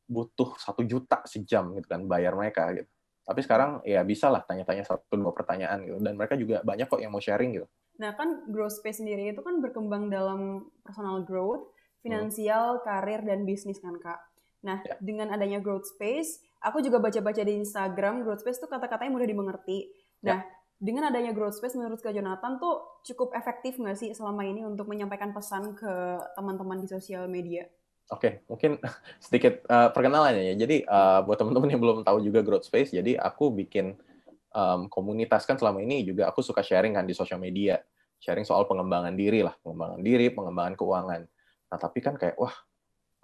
Speaker 2: butuh satu juta sejam gitu kan bayar mereka gitu. Tapi sekarang ya bisa lah tanya-tanya satu dua pertanyaan gitu dan mereka juga banyak kok yang mau sharing gitu.
Speaker 1: Nah kan growth space sendiri itu kan berkembang dalam personal growth, hmm.
Speaker 2: finansial,
Speaker 1: hmm. karir dan bisnis kan kak. Nah ya. dengan adanya growth space Aku juga baca-baca di Instagram growth space tuh kata-katanya mudah dimengerti. Ya. Nah, ya. dengan adanya growth space menurut Kak Jonathan tuh cukup efektif nggak sih selama ini untuk menyampaikan pesan ke teman-teman di sosial media?
Speaker 2: Oke, okay, mungkin sedikit uh, perkenalannya ya. Jadi uh, buat teman-teman yang belum tahu juga Growth Space, jadi aku bikin um, komunitas kan selama ini juga aku suka sharing kan di sosial media, sharing soal pengembangan diri lah, pengembangan diri, pengembangan keuangan. Nah tapi kan kayak wah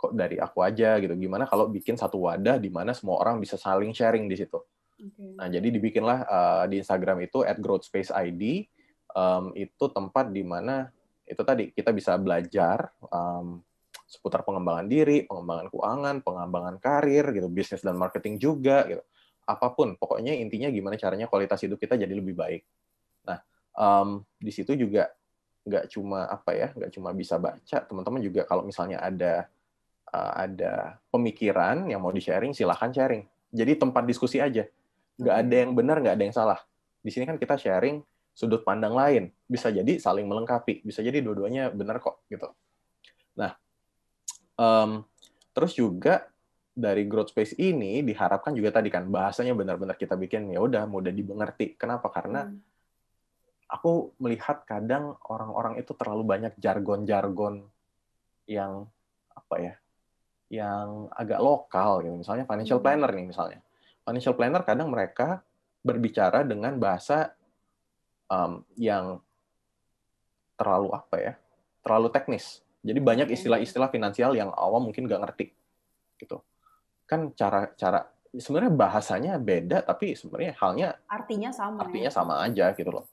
Speaker 2: kok dari aku aja gitu. Gimana kalau bikin satu wadah di mana semua orang bisa saling sharing di situ. Okay. Nah, jadi dibikinlah uh, di Instagram itu at @growthspaceid um, itu tempat di mana itu tadi kita bisa belajar um, seputar pengembangan diri, pengembangan keuangan, pengembangan karir gitu, bisnis dan marketing juga gitu. Apapun, pokoknya intinya gimana caranya kualitas hidup kita jadi lebih baik. Nah, um, di situ juga nggak cuma apa ya nggak cuma bisa baca teman-teman juga kalau misalnya ada Eh, ada pemikiran yang mau di-sharing, silahkan sharing. Jadi tempat diskusi aja. Nggak hmm. ada yang benar, nggak ada yang salah. Di sini kan kita sharing sudut pandang lain. Bisa jadi saling melengkapi. Bisa jadi dua-duanya benar kok. gitu. Nah, um, terus juga dari growth space ini diharapkan juga tadi kan bahasanya benar-benar kita bikin ya udah mudah dimengerti. Kenapa? Karena hmm. aku melihat kadang orang-orang itu terlalu banyak jargon-jargon yang apa ya yang agak lokal gitu misalnya financial hmm. planner nih misalnya financial planner kadang mereka berbicara dengan bahasa um, yang terlalu apa ya terlalu teknis jadi banyak istilah-istilah finansial yang awam mungkin nggak ngerti gitu kan cara cara sebenarnya bahasanya beda tapi sebenarnya halnya
Speaker 1: artinya sama ya? artinya ya? sama
Speaker 2: aja gitu loh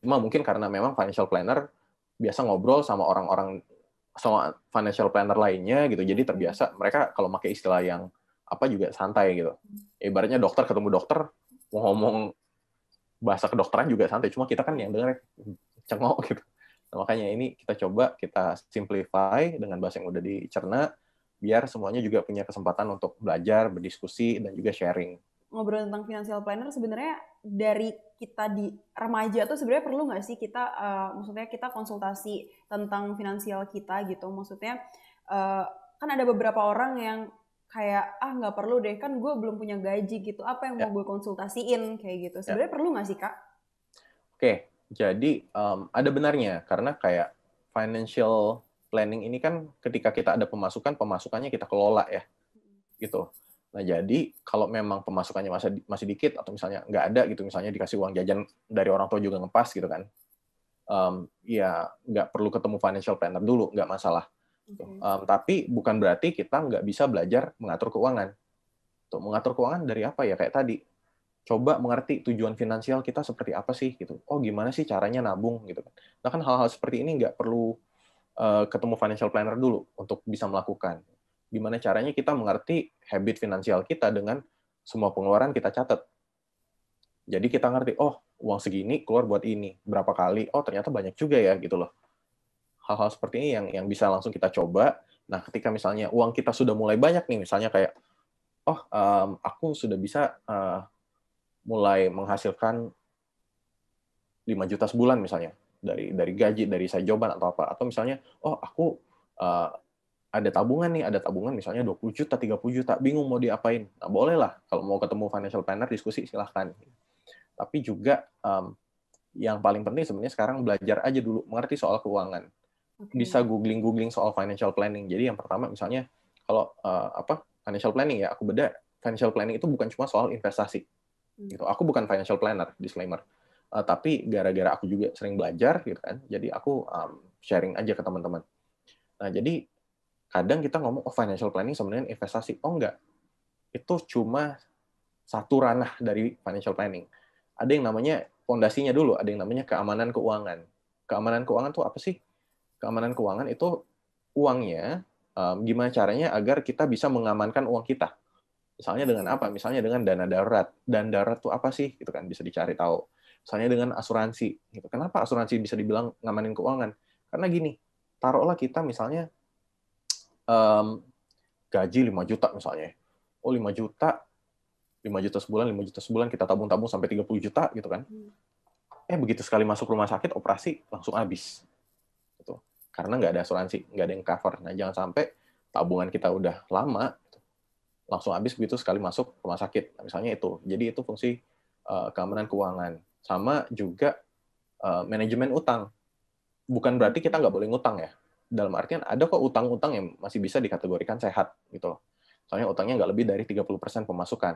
Speaker 2: cuma mungkin karena memang financial planner biasa ngobrol sama orang-orang sama financial planner lainnya gitu. Jadi terbiasa mereka kalau pakai istilah yang apa juga santai gitu. Ibaratnya dokter ketemu dokter mau ngomong bahasa kedokteran juga santai. Cuma kita kan yang dengar cengok gitu. Nah, makanya ini kita coba kita simplify dengan bahasa yang udah dicerna biar semuanya juga punya kesempatan untuk belajar, berdiskusi dan juga sharing.
Speaker 1: Ngobrol tentang financial planner sebenarnya dari kita di remaja tuh sebenarnya perlu nggak sih kita uh, maksudnya kita konsultasi tentang finansial kita gitu maksudnya uh, kan ada beberapa orang yang kayak ah nggak perlu deh kan gue belum punya gaji gitu apa yang ya. mau gue konsultasiin kayak gitu ya. sebenarnya ya. perlu nggak sih kak?
Speaker 2: Oke jadi um, ada benarnya karena kayak financial planning ini kan ketika kita ada pemasukan pemasukannya kita kelola ya gitu Nah, jadi kalau memang pemasukannya masih masih dikit atau misalnya nggak ada gitu, misalnya dikasih uang jajan dari orang tua juga ngepas gitu kan, um, ya nggak perlu ketemu financial planner dulu, nggak masalah. Okay. Um, tapi bukan berarti kita nggak bisa belajar mengatur keuangan. Tuh, mengatur keuangan dari apa ya? Kayak tadi, coba mengerti tujuan finansial kita seperti apa sih gitu. Oh, gimana sih caranya nabung gitu kan? Nah kan hal-hal seperti ini nggak perlu uh, ketemu financial planner dulu untuk bisa melakukan gimana caranya kita mengerti habit finansial kita dengan semua pengeluaran kita catat. Jadi kita ngerti, oh uang segini keluar buat ini, berapa kali, oh ternyata banyak juga ya gitu loh. Hal-hal seperti ini yang yang bisa langsung kita coba. Nah, ketika misalnya uang kita sudah mulai banyak nih, misalnya kayak, oh um, aku sudah bisa uh, mulai menghasilkan 5 juta sebulan misalnya dari dari gaji dari saya jawaban atau apa atau misalnya oh aku uh, ada tabungan nih, ada tabungan misalnya 20 juta, 30 juta, bingung mau diapain. Nah, lah, kalau mau ketemu financial planner diskusi silahkan. Tapi juga um, yang paling penting sebenarnya sekarang belajar aja dulu mengerti soal keuangan. Bisa googling-googling soal financial planning. Jadi yang pertama misalnya kalau uh, apa financial planning ya, aku beda financial planning itu bukan cuma soal investasi. Hmm. Gitu. Aku bukan financial planner, disclaimer. Uh, tapi gara-gara aku juga sering belajar gitu kan. Jadi aku um, sharing aja ke teman-teman. Nah, jadi kadang kita ngomong oh financial planning sama dengan investasi oh enggak itu cuma satu ranah dari financial planning ada yang namanya fondasinya dulu ada yang namanya keamanan keuangan keamanan keuangan tuh apa sih keamanan keuangan itu uangnya um, gimana caranya agar kita bisa mengamankan uang kita misalnya dengan apa misalnya dengan dana darurat dan darurat tuh apa sih gitu kan bisa dicari tahu misalnya dengan asuransi gitu kenapa asuransi bisa dibilang ngamanin keuangan karena gini taruhlah kita misalnya um, gaji 5 juta misalnya. Oh, 5 juta. 5 juta sebulan, 5 juta sebulan kita tabung-tabung sampai 30 juta gitu kan. Hmm. Eh, begitu sekali masuk rumah sakit operasi langsung habis. Gitu. Karena nggak ada asuransi, nggak ada yang cover. Nah, jangan sampai tabungan kita udah lama gitu. langsung habis begitu sekali masuk rumah sakit. Nah, misalnya itu. Jadi itu fungsi uh, keamanan keuangan. Sama juga uh, manajemen utang. Bukan berarti kita nggak boleh ngutang ya dalam artian ada kok utang-utang yang masih bisa dikategorikan sehat gitu loh. Soalnya utangnya nggak lebih dari 30% pemasukan.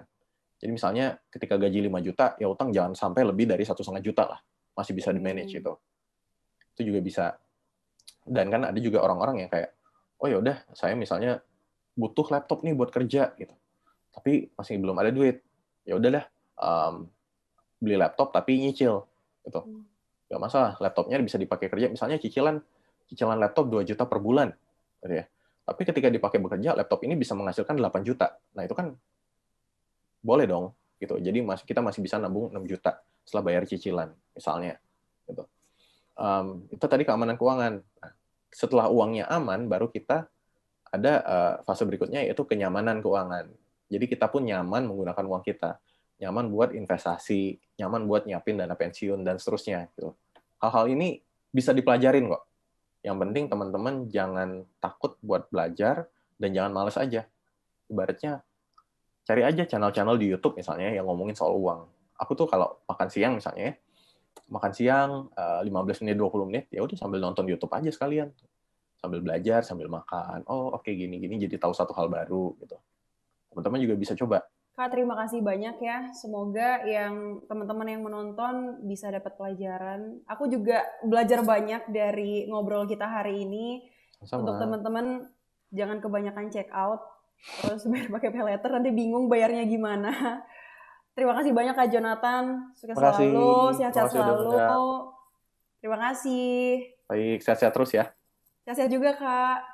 Speaker 2: Jadi misalnya ketika gaji 5 juta, ya utang jangan sampai lebih dari satu setengah juta lah. Masih bisa di-manage hmm. gitu. Itu juga bisa. Dan kan ada juga orang-orang yang kayak, oh ya udah saya misalnya butuh laptop nih buat kerja gitu. Tapi masih belum ada duit. Ya udahlah, um, mmm, beli laptop tapi nyicil gitu. Hmm. Gak masalah, laptopnya bisa dipakai kerja. Misalnya cicilan cicilan laptop 2 juta per bulan gitu ya. Tapi ketika dipakai bekerja, laptop ini bisa menghasilkan 8 juta. Nah, itu kan boleh dong gitu. Jadi kita masih bisa nabung 6 juta setelah bayar cicilan misalnya gitu. Um, itu tadi keamanan keuangan. Nah, setelah uangnya aman baru kita ada uh, fase berikutnya yaitu kenyamanan keuangan. Jadi kita pun nyaman menggunakan uang kita, nyaman buat investasi, nyaman buat nyiapin dana pensiun dan seterusnya hal gitu. Hal-hal ini bisa dipelajarin kok yang penting teman-teman jangan takut buat belajar dan jangan males aja. Ibaratnya cari aja channel-channel di YouTube misalnya yang ngomongin soal uang. Aku tuh kalau makan siang misalnya, ya, makan siang 15 eh, menit 20 menit ya udah sambil nonton YouTube aja sekalian. Sambil belajar, sambil makan. Oh, oke okay, gini-gini jadi tahu satu hal baru gitu. Teman-teman juga bisa coba
Speaker 1: Kak, terima kasih banyak ya. Semoga yang teman-teman yang menonton bisa dapat pelajaran. Aku juga belajar banyak dari ngobrol kita hari ini. Sama. Untuk teman-teman jangan kebanyakan check out terus bayar pakai pay letter nanti bingung bayarnya gimana. Terima kasih banyak Kak Jonathan. Sukses selalu, sehat-sehat selalu. Terima kasih.
Speaker 2: Baik, sehat-sehat terus ya.
Speaker 1: Sehat-sehat juga, Kak.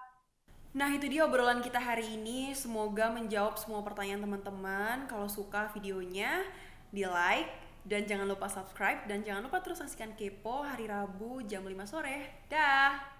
Speaker 1: Nah itu dia obrolan kita hari ini. Semoga menjawab semua pertanyaan teman-teman. Kalau suka videonya, di like dan jangan lupa subscribe dan jangan lupa terus saksikan Kepo hari Rabu jam 5 sore. Dah.